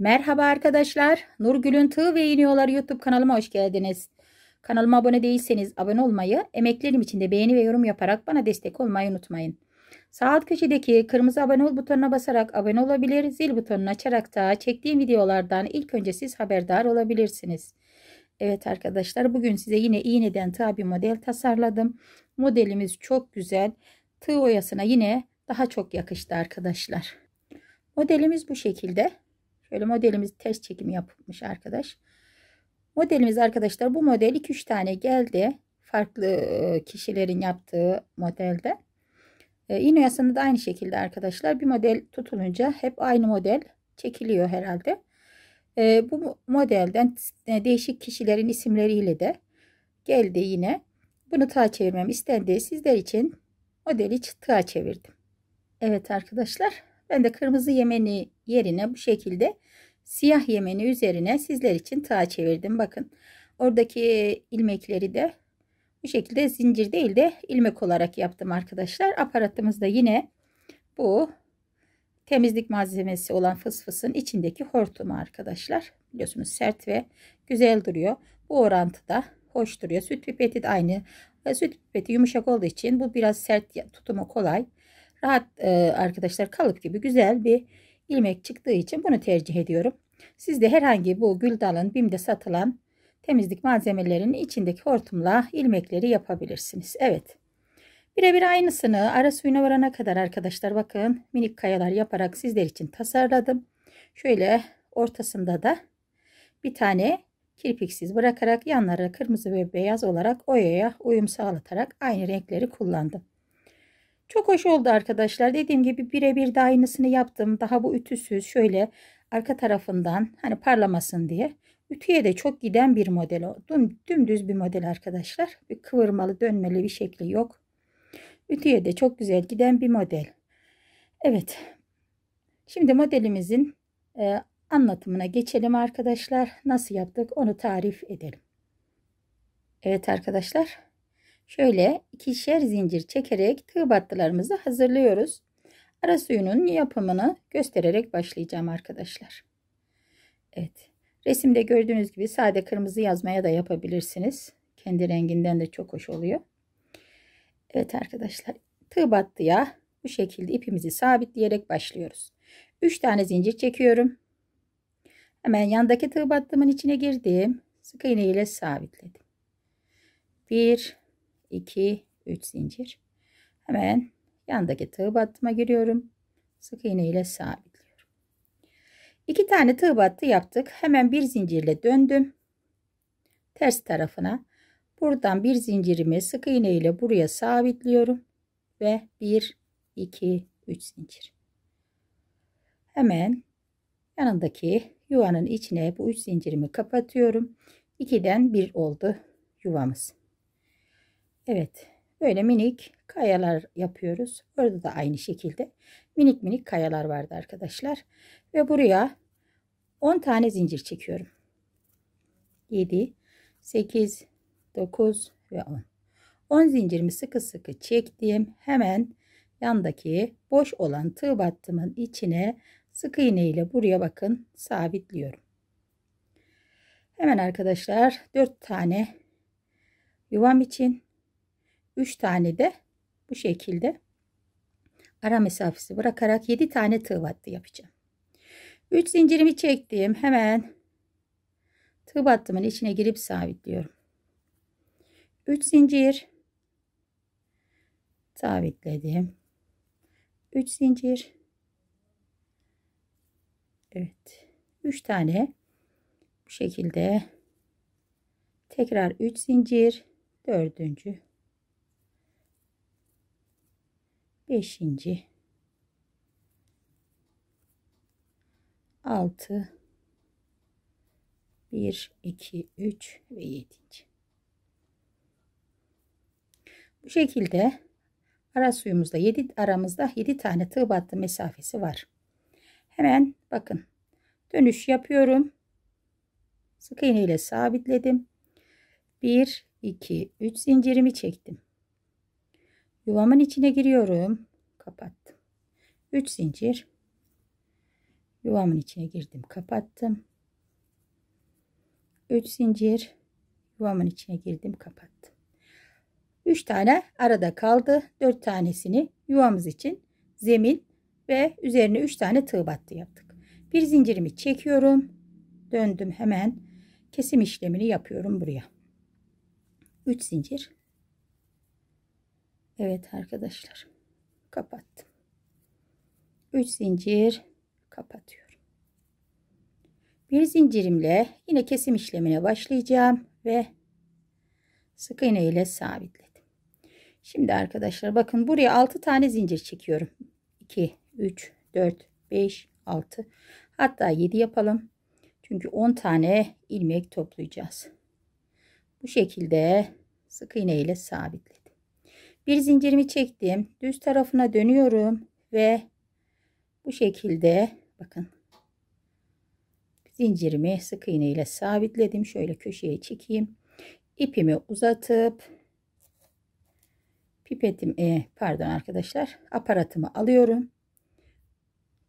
Merhaba arkadaşlar. Nurgül'ün Tığ ve İğniyorlar YouTube kanalıma hoş geldiniz. Kanalıma abone değilseniz abone olmayı, emeklerim için de beğeni ve yorum yaparak bana destek olmayı unutmayın. Sağ alt köşedeki kırmızı abone ol butonuna basarak abone olabilir, zil butonunu açarak da çektiğim videolardan ilk önce siz haberdar olabilirsiniz. Evet arkadaşlar bugün size yine iğneden tığ bir model tasarladım. Modelimiz çok güzel. Tığ oyasına yine daha çok yakıştı arkadaşlar. Modelimiz bu şekilde. Şöyle modelimiz test çekimi yapılmış arkadaş. Modelimiz arkadaşlar bu model 2-3 tane geldi. Farklı kişilerin yaptığı modelde. İğne da aynı şekilde arkadaşlar. Bir model tutulunca hep aynı model çekiliyor herhalde. Bu modelden değişik kişilerin isimleriyle de geldi yine. Bunu tığa çevirmem istendi. Sizler için modeli tığa çevirdim. Evet arkadaşlar ben de kırmızı yemeni yerine bu şekilde siyah yemeni üzerine sizler için tığa çevirdim. Bakın oradaki ilmekleri de bu şekilde zincir değil de ilmek olarak yaptım arkadaşlar. Aparatımızda yine bu temizlik malzemesi olan fısfısın içindeki hortumu arkadaşlar. Biliyorsunuz sert ve güzel duruyor. Bu orantıda hoş duruyor. Süt pipeti de aynı. Süt pipeti yumuşak olduğu için bu biraz sert tutumu kolay rahat e, arkadaşlar kalıp gibi güzel bir ilmek çıktığı için bunu tercih ediyorum. Siz de herhangi bu gül dalın BİM'de satılan temizlik malzemelerinin içindeki hortumla ilmekleri yapabilirsiniz. Evet. Birebir aynısını ara suyuna varana kadar arkadaşlar bakın minik kayalar yaparak sizler için tasarladım. Şöyle ortasında da bir tane kirpiksiz bırakarak yanlara kırmızı ve beyaz olarak oyaya uyum sağlatarak aynı renkleri kullandım. Çok hoş oldu arkadaşlar. Dediğim gibi birebir de aynısını yaptım. Daha bu ütüsüz şöyle arka tarafından hani parlamasın diye. Ütüye de çok giden bir model o. Düm, dümdüz bir model arkadaşlar. Bir kıvırmalı dönmeli bir şekli yok. Ütüye de çok güzel giden bir model. Evet. Şimdi modelimizin e, anlatımına geçelim arkadaşlar. Nasıl yaptık onu tarif edelim. Evet arkadaşlar Şöyle ikişer zincir çekerek tığ battılarımızı hazırlıyoruz. Ara suyunun yapımını göstererek başlayacağım arkadaşlar. Evet. Resimde gördüğünüz gibi sade kırmızı yazmaya da yapabilirsiniz. Kendi renginden de çok hoş oluyor. Evet arkadaşlar. Tığ battıya bu şekilde ipimizi sabitleyerek başlıyoruz. 3 tane zincir çekiyorum. Hemen yandaki tığ battımın içine girdim. Sık iğne ile sabitledim. 1 2 3 zincir. Hemen yandaki tığ battıma giriyorum. Sık iğne ile sabitliyorum. 2 tane tığ battı yaptık. Hemen bir zincirle döndüm. Ters tarafına. Buradan bir zincirimi sık iğne ile buraya sabitliyorum ve 1 2 3 zincir. Hemen yanındaki yuvanın içine bu 3 zincirimi kapatıyorum. 2'den 1 oldu yuvamız. Evet. Böyle minik kayalar yapıyoruz. Burada da aynı şekilde minik minik kayalar vardı arkadaşlar. Ve buraya 10 tane zincir çekiyorum. 7, 8, 9 ve 10. 10 zincirimi sıkı sıkı çektim. Hemen yandaki boş olan tığ battımın içine sık iğne ile buraya bakın sabitliyorum. Hemen arkadaşlar 4 tane yuvam için 3 tane de bu şekilde ara mesafesi bırakarak 7 tane tığ battı yapacağım. 3 zincirimi çektim. Hemen tığ battımın içine girip sabitliyorum. 3 zincir sabitledim. 3 zincir Evet. 3 tane bu şekilde tekrar 3 zincir dördüncü beşinci altı bir iki üç ve yedinci bu şekilde ara suyumuzda 7 aramızda 7 tane tığ battı mesafesi var hemen bakın dönüş yapıyorum sık iğne ile sabitledim 1 2 3 zincirimi çektim Yuvamın içine giriyorum. Kapattım. 3 zincir. Yuvamın içine girdim. Kapattım. 3 zincir. Yuvamın içine girdim. Kapattım. 3 tane arada kaldı. 4 tanesini yuvamız için zemin ve üzerine 3 tane tığ battı yaptık. Bir zincirimi çekiyorum. Döndüm hemen kesim işlemini yapıyorum buraya. 3 zincir Evet arkadaşlar. Kapattım. 3 zincir kapatıyorum. Bir zincirimle yine kesim işlemine başlayacağım ve sık iğne ile sabitledim. Şimdi arkadaşlar bakın buraya 6 tane zincir çekiyorum. 2 3 4 5 6 hatta 7 yapalım. Çünkü 10 tane ilmek toplayacağız. Bu şekilde sık iğne ile sabitledim bir zincirimi çektim düz tarafına dönüyorum ve bu şekilde bakın zincirimi sık iğne ile sabitledim şöyle köşeye çekeyim ipimi uzatıp pipetim e, pardon arkadaşlar aparatımı alıyorum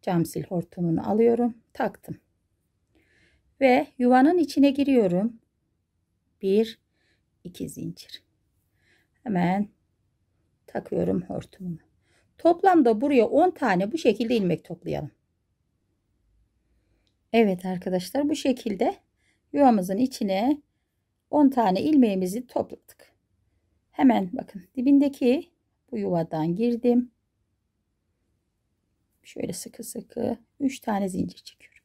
camsil hortumunu alıyorum taktım ve yuvanın içine giriyorum bir iki zincir hemen takıyorum hortumumu. Toplamda buraya 10 tane bu şekilde ilmek toplayalım. Evet arkadaşlar bu şekilde yuvamızın içine 10 tane ilmeğimizi topladık. Hemen bakın dibindeki bu yuvadan girdim. Şöyle sıkı sıkı 3 tane zincir çekiyorum.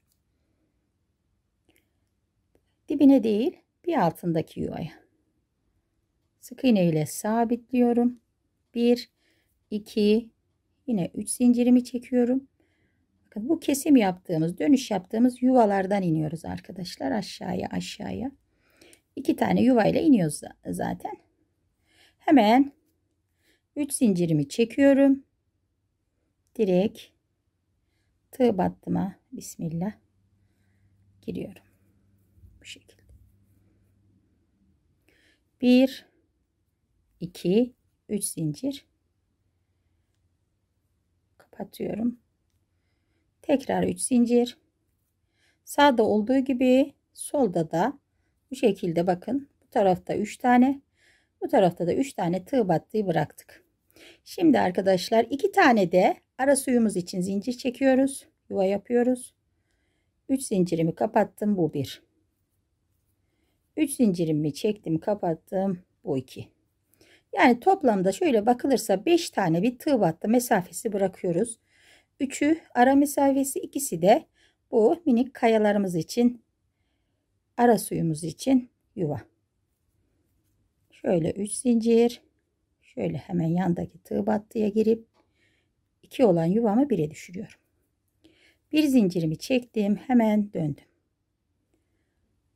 Dibine değil bir altındaki yuvaya. Sık iğne ile sabitliyorum. 1 2 yine 3 zincirimi çekiyorum. Bakın bu kesim yaptığımız dönüş yaptığımız yuvalardan iniyoruz arkadaşlar aşağıya aşağıya. 2 tane yuva ile iniyoruz zaten. Hemen 3 zincirimi çekiyorum. Direkt tığ battıma bismillah giriyorum. Bu şekilde. 1 2 3 zincir kapatıyorum tekrar 3 zincir sağda olduğu gibi solda da bu şekilde bakın bu tarafta 3 tane bu tarafta da 3 tane tığ battığı bıraktık şimdi arkadaşlar 2 tane de ara suyumuz için zincir çekiyoruz yuva yapıyoruz 3 zincirimi kapattım bu 1 3 zincirimi çektim kapattım bu 2 yani toplamda şöyle bakılırsa 5 tane bir tığ battı mesafesi bırakıyoruz. 3'ü ara mesafesi ikisi de bu minik kayalarımız için ara suyumuz için yuva. Şöyle 3 zincir. Şöyle hemen yandaki tığ battıya girip 2 olan yuvamı 1'e düşürüyorum. Bir zincirimi çektim. Hemen döndüm.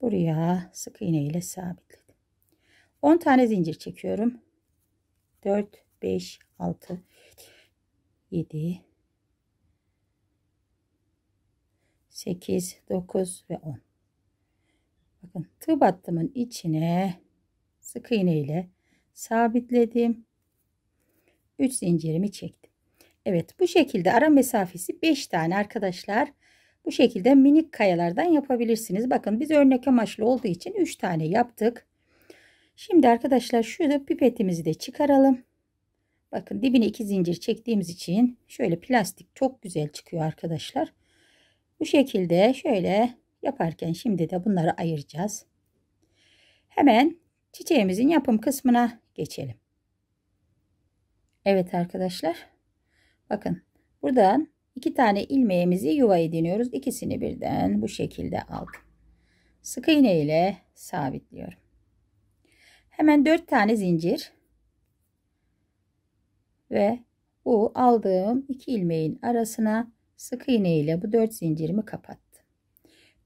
Buraya sık iğne ile sabitledim. 10 tane zincir çekiyorum. 4, 5, 6, 7, 8, 9 ve 10. Bakın tığ battımın içine sık iğne ile sabitledim. 3 zincirimi çektim. Evet bu şekilde ara mesafesi 5 tane arkadaşlar. Bu şekilde minik kayalardan yapabilirsiniz. Bakın biz örnek amaçlı olduğu için 3 tane yaptık. Şimdi arkadaşlar şurada pipetimizi de çıkaralım. Bakın dibine iki zincir çektiğimiz için şöyle plastik çok güzel çıkıyor arkadaşlar. Bu şekilde şöyle yaparken şimdi de bunları ayıracağız. Hemen çiçeğimizin yapım kısmına geçelim. Evet arkadaşlar. Bakın buradan iki tane ilmeğimizi yuva ediniyoruz. İkisini birden bu şekilde aldım. Sık iğne ile sabitliyorum. Hemen 4 tane zincir ve bu aldığım iki ilmeğin arasına sık iğne ile bu 4 zincirimi kapattım.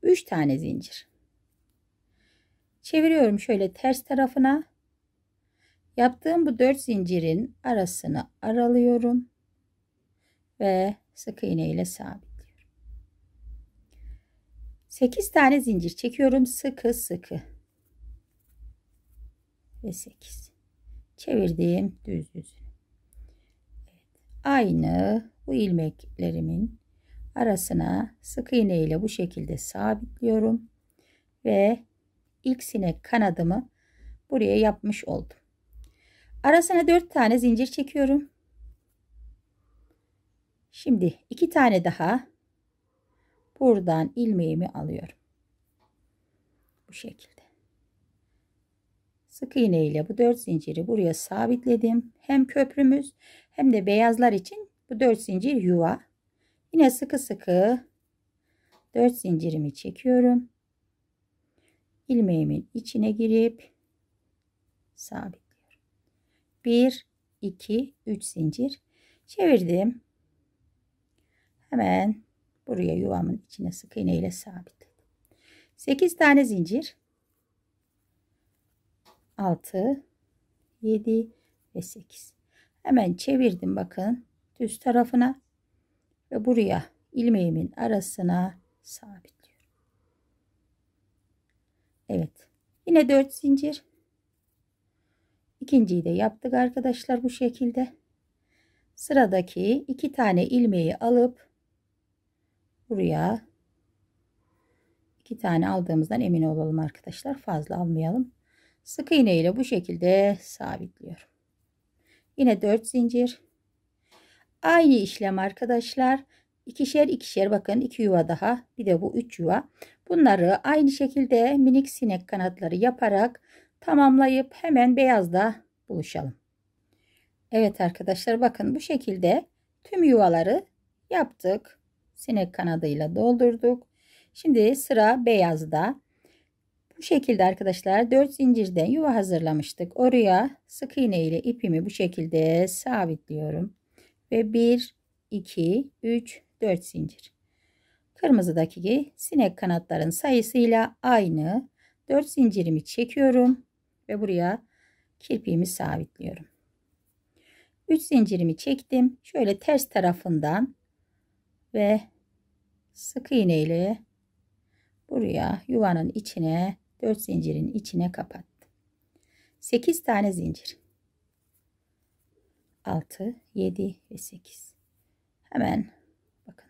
3 tane zincir. Çeviriyorum şöyle ters tarafına. Yaptığım bu 4 zincirin arasını aralıyorum ve sık iğne ile sabitliyorum. 8 tane zincir çekiyorum sıkı sıkı ve 8. Çevirdiğim düz yüzünü. Evet. Aynı bu ilmeklerimin arasına sık iğne ile bu şekilde sabitliyorum. Ve ilk sinek kanadımı buraya yapmış oldum. Arasına 4 tane zincir çekiyorum. Şimdi 2 tane daha buradan ilmeğimi alıyorum. Bu şekilde. Sık iğne ile bu 4 zinciri buraya sabitledim. Hem köprümüz hem de beyazlar için bu 4 zincir yuva. Yine sıkı sıkı 4 zincirimi çekiyorum. Ilmeğimin içine girip sabitliyorum. 1 2 3 zincir çevirdim. Hemen buraya yuvamın içine sık iğne ile sabitledim. 8 tane zincir 6 7 ve 8 hemen çevirdim bakın düz tarafına ve buraya ilmeğimin arasına sabitliyorum Evet yine 4 zincir ikinciyi de yaptık arkadaşlar bu şekilde sıradaki iki tane ilmeği alıp buraya iki tane aldığımızdan emin olalım arkadaşlar fazla almayalım sık iğne ile bu şekilde sabitliyorum. Yine 4 zincir. Aynı işlem arkadaşlar. İkişer ikişer bakın iki yuva daha bir de bu üç yuva. Bunları aynı şekilde minik sinek kanatları yaparak tamamlayıp hemen beyazda buluşalım. Evet arkadaşlar bakın bu şekilde tüm yuvaları yaptık. Sinek kanadıyla doldurduk. Şimdi sıra beyazda. Bu şekilde arkadaşlar 4 zincirden yuva hazırlamıştık. Oraya sık iğne ile ipimi bu şekilde sabitliyorum. Ve 1, 2, 3, 4 zincir. Kırmızıdaki sinek kanatların sayısıyla aynı. 4 zincirimi çekiyorum ve buraya kirpiğimi sabitliyorum. 3 zincirimi çektim. Şöyle ters tarafından ve sık iğne ile buraya yuvanın içine 4 zincirin içine kapat. 8 tane zincir. 6, 7 ve 8. Hemen bakın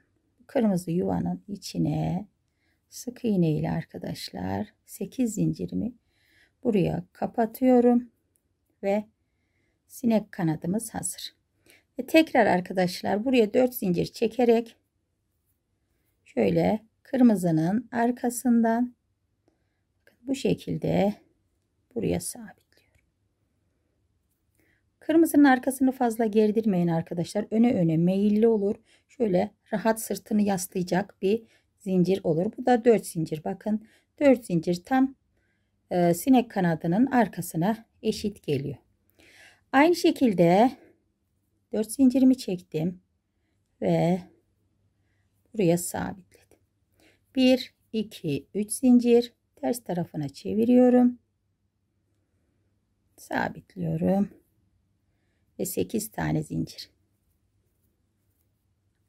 kırmızı yuvanın içine sık iğne ile arkadaşlar 8 zincirimi buraya kapatıyorum ve sinek kanadımız hazır. Ve tekrar arkadaşlar buraya 4 zincir çekerek şöyle kırmızının arkasından bu şekilde buraya sabitliyorum. Kırmızının arkasını fazla gerdirmeyin arkadaşlar. Öne öne meyilli olur. Şöyle rahat sırtını yaslayacak bir zincir olur. Bu da 4 zincir. Bakın 4 zincir tam e, sinek kanadının arkasına eşit geliyor. Aynı şekilde 4 zincirimi çektim ve buraya sabitledim. 1 2 3 zincir ters tarafına çeviriyorum. Sabitliyorum. Ve 8 tane zincir.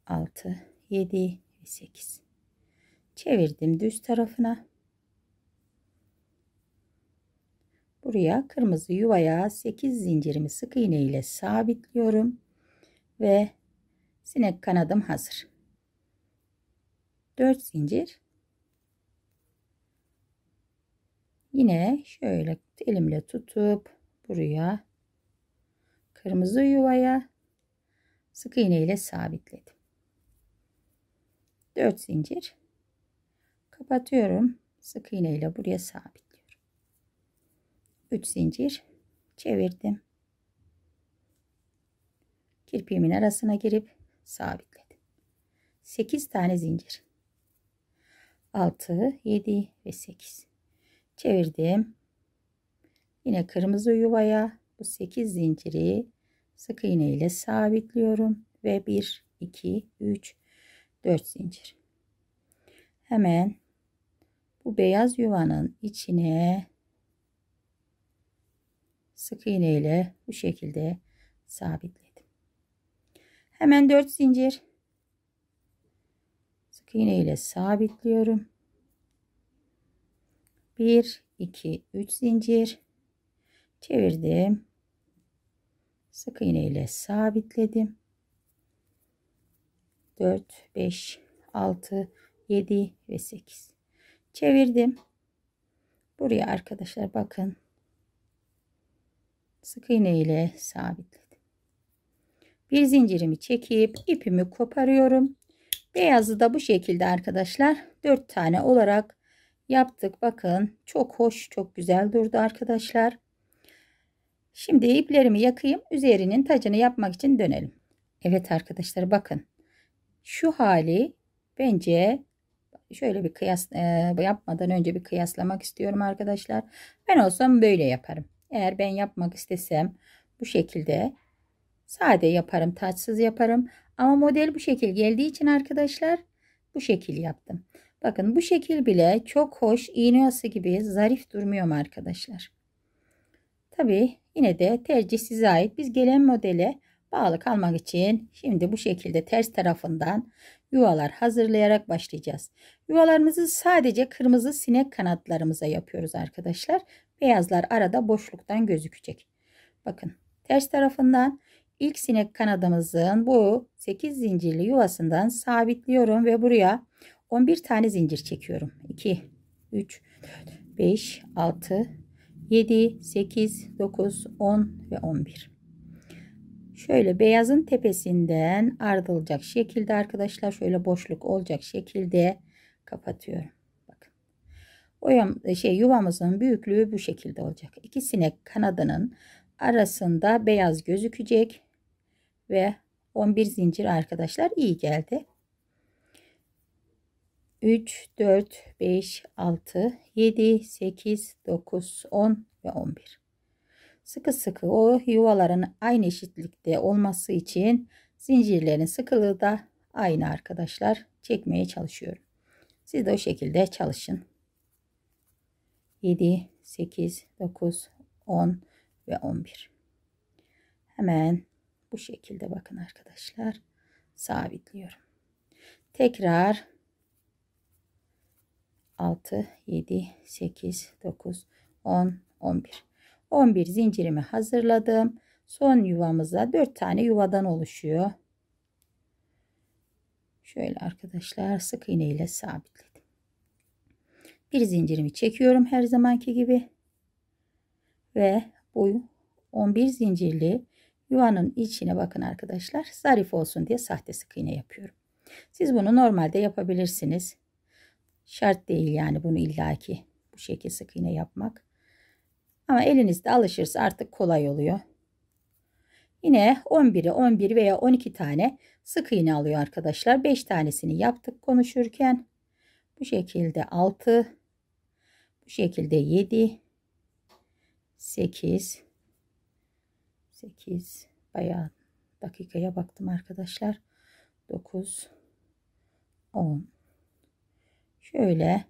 6, 7 ve 8. Çevirdim düz tarafına. Buraya kırmızı yuvaya 8 zincirimi sık iğne ile sabitliyorum. Ve sinek kanadım hazır. 4 zincir Yine şöyle elimle tutup buraya kırmızı yuvaya sık iğne ile sabitledim. 4 zincir kapatıyorum. Sık iğne ile buraya sabitliyorum. 3 zincir çevirdim. Kirpiğimin arasına girip sabitledim. 8 tane zincir. 6, 7 ve 8 çevirdim. Yine kırmızı yuvaya bu 8 zinciri sık iğne ile sabitliyorum ve 1 2 3 4 zincir. Hemen bu beyaz yuvanın içine sık iğne ile bu şekilde sabitledim. Hemen 4 zincir sık iğne ile sabitliyorum 1 2 3 zincir çevirdim sık iğne ile sabitledim 4 5 6 7 ve 8 çevirdim buraya arkadaşlar bakın sık iğne ile sabitledim bir zincirimi çekip ipimi koparıyorum beyazı da bu şekilde arkadaşlar 4 tane olarak yaptık. Bakın çok hoş çok güzel durdu arkadaşlar. Şimdi iplerimi yakayım. Üzerinin tacını yapmak için dönelim. Evet arkadaşlar bakın. Şu hali bence şöyle bir kıyas e, yapmadan önce bir kıyaslamak istiyorum arkadaşlar. Ben olsam böyle yaparım. Eğer ben yapmak istesem bu şekilde sade yaparım, taçsız yaparım. Ama model bu şekil geldiği için arkadaşlar bu şekil yaptım. Bakın bu şekil bile çok hoş iğne yası gibi zarif durmuyor mu arkadaşlar. Tabi yine de tercih size ait. Biz gelen modele bağlı kalmak için şimdi bu şekilde ters tarafından yuvalar hazırlayarak başlayacağız. Yuvalarımızı sadece kırmızı sinek kanatlarımıza yapıyoruz arkadaşlar. Beyazlar arada boşluktan gözükecek. Bakın ters tarafından ilk sinek kanadımızın bu 8 zincirli yuvasından sabitliyorum ve buraya 11 tane zincir çekiyorum. 2, 3, 4, 5, 6, 7, 8, 9, 10 ve 11. Şöyle beyazın tepesinden ardılacak şekilde arkadaşlar şöyle boşluk olacak şekilde kapatıyorum. Bakın. Oyam, şey, yuvamızın büyüklüğü bu şekilde olacak. İki sinek kanadının arasında beyaz gözükecek ve 11 zincir arkadaşlar iyi geldi. 3, 4, 5, 6, 7, 8, 9, 10 ve 11. Sıkı sıkı o yuvaların aynı eşitlikte olması için zincirlerin sıkılığı da aynı arkadaşlar. Çekmeye çalışıyorum. Siz de o şekilde çalışın. 7, 8, 9, 10 ve 11. Hemen bu şekilde bakın arkadaşlar. Sabitliyorum. Tekrar 6 7 8 9 10 11 11 zincirimi hazırladım son yuvamıza 4 tane yuvadan oluşuyor şöyle arkadaşlar sık iğne ile sabitledim bir zincirimi çekiyorum her zamanki gibi ve bu 11 zincirli yuvanın içine bakın arkadaşlar zarif olsun diye sahte sık iğne yapıyorum siz bunu normalde yapabilirsiniz Şart değil yani bunu illaki bu şekil sık iğne yapmak. Ama elinizde alışırsa artık kolay oluyor. Yine 11'e 11 veya 12 tane sık iğne alıyor arkadaşlar. 5 tanesini yaptık konuşurken. Bu şekilde 6, bu şekilde 7, 8, 8 bayağı dakikaya baktım arkadaşlar. 9, 10, Şöyle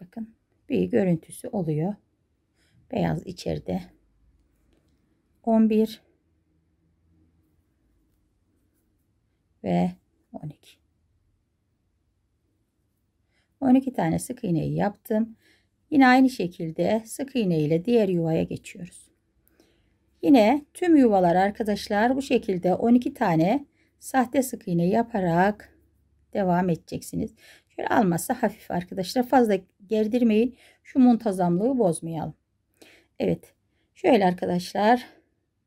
bakın bir görüntüsü oluyor. Beyaz içeride. 11 ve 12. 12 tane sık iğneyi yaptım. Yine aynı şekilde sık iğne ile diğer yuvaya geçiyoruz. Yine tüm yuvalar arkadaşlar bu şekilde 12 tane sahte sık iğne yaparak devam edeceksiniz. Şöyle alması hafif arkadaşlar. Fazla gerdirmeyin. Şu muntazamlığı bozmayalım. Evet. Şöyle arkadaşlar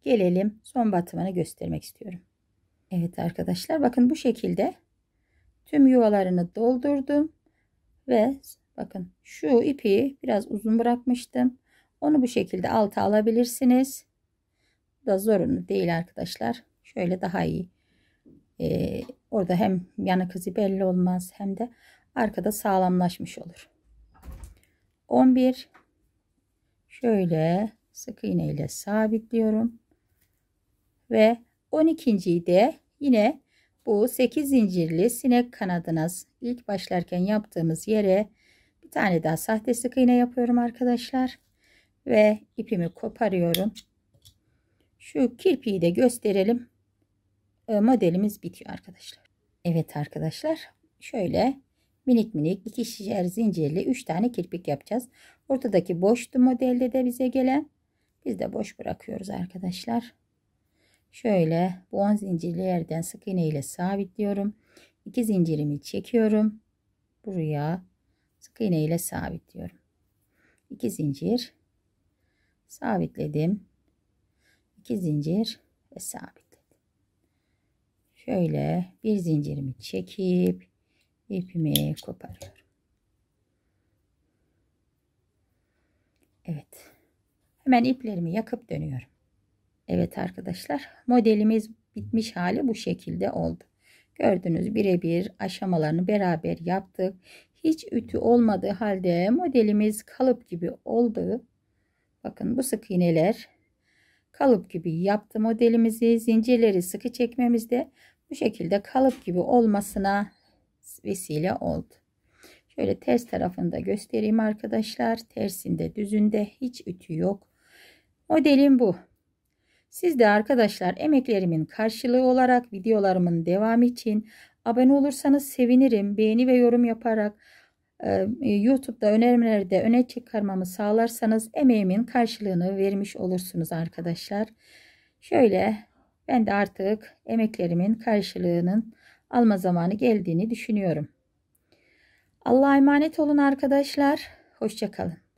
gelelim son batımını göstermek istiyorum. Evet arkadaşlar bakın bu şekilde tüm yuvalarını doldurdum ve bakın şu ipi biraz uzun bırakmıştım. Onu bu şekilde alta alabilirsiniz. Bu da zorunlu değil arkadaşlar. Şöyle daha iyi. Ee, orada hem yanı izi belli olmaz hem de arkada sağlamlaşmış olur. 11 şöyle sık iğne ile sabitliyorum ve 12.yi de yine bu 8 zincirli sinek kanadına ilk başlarken yaptığımız yere bir tane daha sahte sık iğne yapıyorum arkadaşlar ve ipimi koparıyorum şu kirpiyi de gösterelim ee, modelimiz bitiyor arkadaşlar Evet arkadaşlar şöyle minik minik iki ikişer zincirli üç tane kirpik yapacağız. Ortadaki boştu modelde de bize gelen. Biz de boş bırakıyoruz arkadaşlar. Şöyle bu 10 zincirli yerden sık iğne ile sabitliyorum. 2 zincirimi çekiyorum. Buraya sık iğne ile sabitliyorum. 2 zincir sabitledim. 2 zincir ve sabitledim. Şöyle bir zincirimi çekip ipimi koparıyorum. Evet. Hemen iplerimi yakıp dönüyorum. Evet arkadaşlar modelimiz bitmiş hali bu şekilde oldu. Gördüğünüz birebir aşamalarını beraber yaptık. Hiç ütü olmadığı halde modelimiz kalıp gibi oldu. Bakın bu sık iğneler kalıp gibi yaptı modelimizi. Zincirleri sıkı çekmemizde bu şekilde kalıp gibi olmasına vesile oldu. Şöyle ters tarafını da göstereyim arkadaşlar. Tersinde düzünde hiç ütü yok. Modelim bu. Siz de arkadaşlar emeklerimin karşılığı olarak videolarımın devamı için abone olursanız sevinirim. Beğeni ve yorum yaparak e, YouTube'da önermeleri de öne çıkarmamı sağlarsanız emeğimin karşılığını vermiş olursunuz arkadaşlar. Şöyle ben de artık emeklerimin karşılığının alma zamanı geldiğini düşünüyorum. Allah'a emanet olun arkadaşlar. Hoşçakalın.